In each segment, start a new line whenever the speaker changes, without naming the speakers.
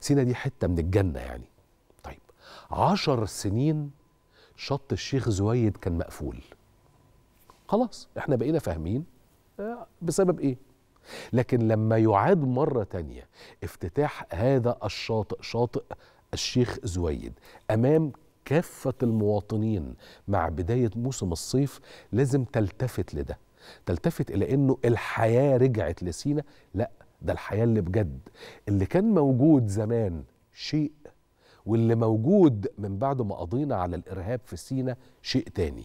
سينا دي حتة من الجنة يعني طيب عشر سنين شط الشيخ زويد كان مقفول خلاص احنا بقينا فاهمين آه، بسبب ايه لكن لما يعاد مرة تانية افتتاح هذا الشاطئ شاطئ الشيخ زويد أمام كافة المواطنين مع بداية موسم الصيف لازم تلتفت لده تلتفت إلى أنه الحياة رجعت لسينا لا ده الحياة اللي بجد اللي كان موجود زمان شيء واللي موجود من بعد ما قضينا على الإرهاب في سينا شيء تاني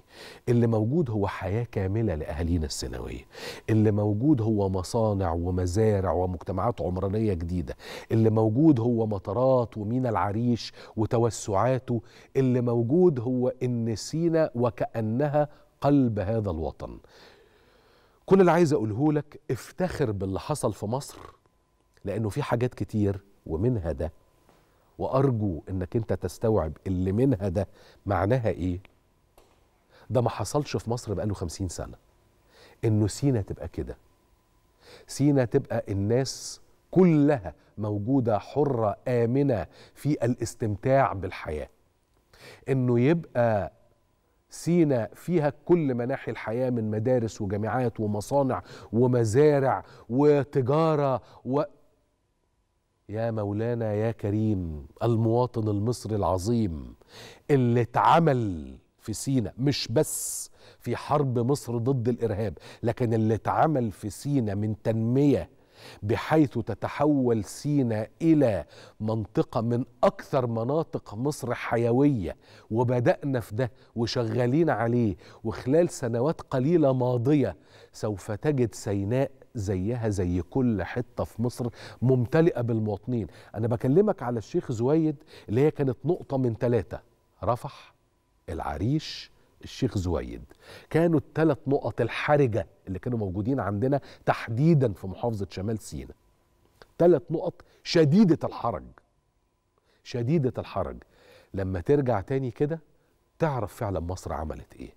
اللي موجود هو حياة كاملة لأهالينا السيناوية اللي موجود هو مصانع ومزارع ومجتمعات عمرانية جديدة اللي موجود هو مطارات ومينا العريش وتوسعاته اللي موجود هو إن سينا وكأنها قلب هذا الوطن كل اللي عايز اقوله لك افتخر باللي حصل في مصر لانه في حاجات كتير ومنها ده وارجو انك انت تستوعب اللي منها ده معناها ايه ده ما حصلش في مصر بقاله خمسين سنه انه سينا تبقى كده سينا تبقى الناس كلها موجوده حره امنه في الاستمتاع بالحياه انه يبقى سينا فيها كل مناحي الحياة من مدارس وجامعات ومصانع ومزارع وتجارة و... يا مولانا يا كريم المواطن المصري العظيم اللي اتعمل في سينا مش بس في حرب مصر ضد الإرهاب لكن اللي اتعمل في سينا من تنمية بحيث تتحول سينا الى منطقه من اكثر مناطق مصر حيويه وبدانا في ده وشغالين عليه وخلال سنوات قليله ماضيه سوف تجد سيناء زيها زي كل حتة في مصر ممتلئة بالمواطنين أنا بكلمك على الشيخ زويد اللي هي كانت نقطة من ثلاثة رفح العريش الشيخ زويد كانوا الثلاث نقط الحرجة اللي كانوا موجودين عندنا تحديدا في محافظة شمال سيناء ثلاث نقط شديدة الحرج شديدة الحرج لما ترجع تاني كده تعرف فعلا مصر عملت ايه